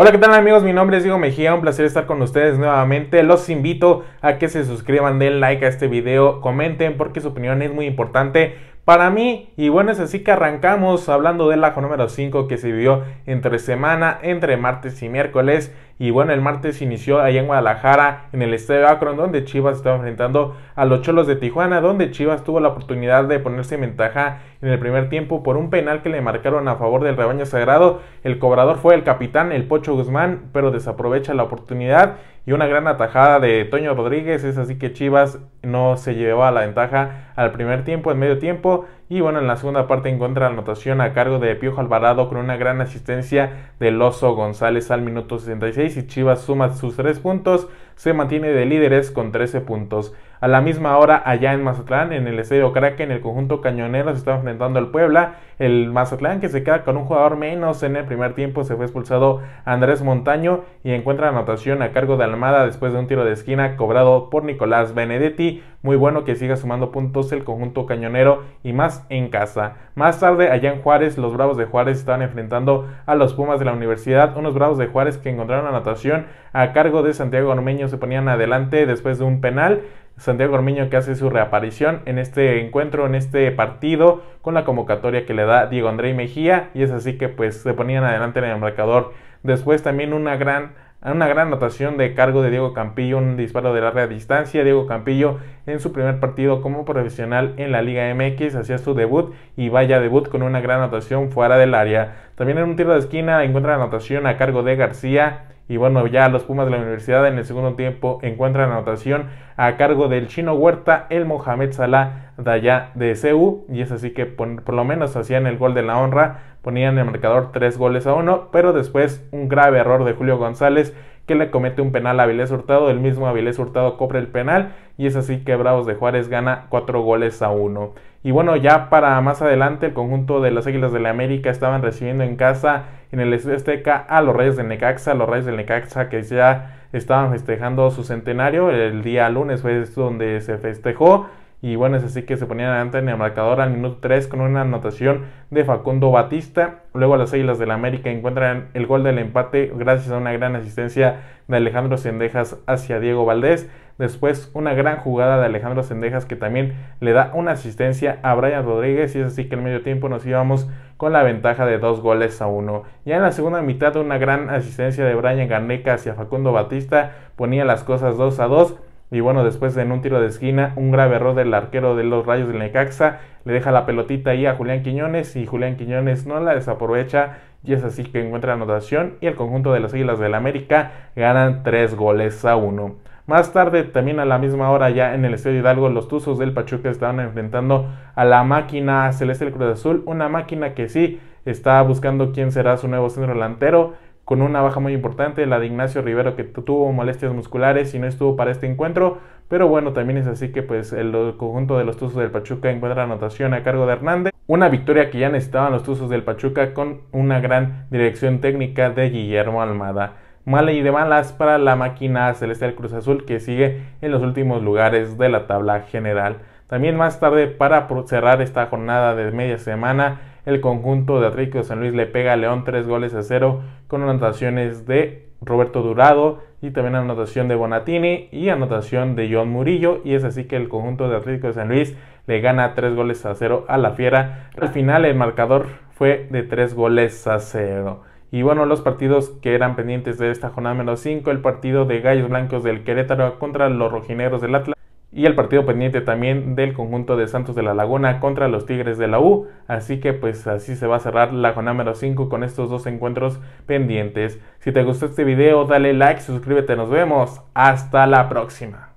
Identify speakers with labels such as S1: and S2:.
S1: Hola, ¿qué tal amigos? Mi nombre es Diego Mejía, un placer estar con ustedes nuevamente. Los invito a que se suscriban, den like a este video, comenten porque su opinión es muy importante para mí. Y bueno, es así que arrancamos hablando del ajo número 5 que se vivió entre semana, entre martes y miércoles. Y bueno, el martes inició allá en Guadalajara, en el estadio Akron, donde Chivas estaba enfrentando a los Cholos de Tijuana, donde Chivas tuvo la oportunidad de ponerse en ventaja en el primer tiempo por un penal que le marcaron a favor del rebaño sagrado. El cobrador fue el capitán, el Pocho Guzmán, pero desaprovecha la oportunidad y una gran atajada de Toño Rodríguez. Es así que Chivas no se a la ventaja al primer tiempo, en medio tiempo. Y bueno, en la segunda parte encuentra la anotación a cargo de Piojo Alvarado con una gran asistencia del Loso González al minuto 66 y Chivas suma sus tres puntos se mantiene de líderes con 13 puntos. A la misma hora, allá en Mazatlán, en el Estadio Kraken, el conjunto cañonero se está enfrentando al Puebla. El Mazatlán que se queda con un jugador menos en el primer tiempo, se fue expulsado Andrés Montaño y encuentra anotación a cargo de Almada después de un tiro de esquina cobrado por Nicolás Benedetti. Muy bueno que siga sumando puntos el conjunto cañonero y más en casa. Más tarde, allá en Juárez, los Bravos de Juárez estaban enfrentando a los Pumas de la Universidad, unos Bravos de Juárez que encontraron anotación a cargo de Santiago Ormeño se ponían adelante después de un penal. Santiago Ormeño que hace su reaparición en este encuentro, en este partido, con la convocatoria que le da Diego André Mejía. Y es así que pues se ponían adelante en el marcador. Después también una gran una gran anotación de cargo de Diego Campillo, un disparo de larga distancia. Diego Campillo en su primer partido como profesional en la Liga MX hacía su debut y vaya debut con una gran anotación fuera del área. También en un tiro de esquina encuentra la anotación a cargo de García y bueno, ya los Pumas de la Universidad en el segundo tiempo encuentran anotación a cargo del chino Huerta, el Mohamed Salah Daya de CU. Y es así que por, lo menos hacían el gol de la honra, ponían el marcador tres goles a uno, pero después un grave error de Julio González que le comete un penal a Avilés Hurtado. El mismo Avilés Hurtado cobra el penal y es así que Bravos de Juárez gana cuatro goles a uno. Y bueno, ya para más adelante, el conjunto de las Águilas de la América estaban recibiendo en casa en el Azteca a los Reyes de Necaxa, los Reyes de Necaxa que ya estaban festejando su centenario. El día lunes fue donde se festejó. Y bueno, es así que se ponían adelante en el marcador al minuto 3 con una anotación de Facundo Batista. Luego las islas del América encuentran el gol del empate gracias a una gran asistencia de Alejandro Sendejas hacia Diego Valdés. Después una gran jugada de Alejandro Sendejas que también le da una asistencia a Brian Rodríguez. Y es así que en medio tiempo nos íbamos con la ventaja de dos goles a uno. Ya en la segunda mitad una gran asistencia de Brian Ganeca hacia Facundo Batista ponía las cosas 2 a 2 y bueno, después en un tiro de esquina, un grave error del arquero de los Rayos del Necaxa, le deja la pelotita ahí a Julián Quiñones y Julián Quiñones no la desaprovecha y es así que encuentra anotación y el conjunto de las Águilas del América ganan 3 goles a 1. Más tarde, también a la misma hora, ya en el Estadio Hidalgo, los Tuzos del Pachuca estaban enfrentando a la máquina Celeste del Cruz Azul, una máquina que sí está buscando quién será su nuevo centro delantero con una baja muy importante, la de Ignacio Rivero que tuvo molestias musculares y no estuvo para este encuentro, pero bueno, también es así que pues el conjunto de los Tuzos del Pachuca encuentra anotación a cargo de Hernández, una victoria que ya necesitaban los Tuzos del Pachuca con una gran dirección técnica de Guillermo Almada. ...male y de malas para la máquina celestial Cruz Azul que sigue en los últimos lugares de la tabla general. También más tarde para cerrar esta jornada de media semana el conjunto de Atlético de San Luis le pega a León 3 goles a 0 con anotaciones de Roberto Durado y también anotación de Bonatini y anotación de John Murillo y es así que el conjunto de Atlético de San Luis le gana 3 goles a 0 a la Fiera. Al final el marcador fue de 3 goles a 0. Y bueno, los partidos que eran pendientes de esta jornada menos 5, el partido de Gallos Blancos del Querétaro contra los rojineros del Atlas y el partido pendiente también del conjunto de Santos de la Laguna contra los Tigres de la U. Así que pues así se va a cerrar la jornada número 5 con estos dos encuentros pendientes. Si te gustó este video dale like, suscríbete, nos vemos. Hasta la próxima.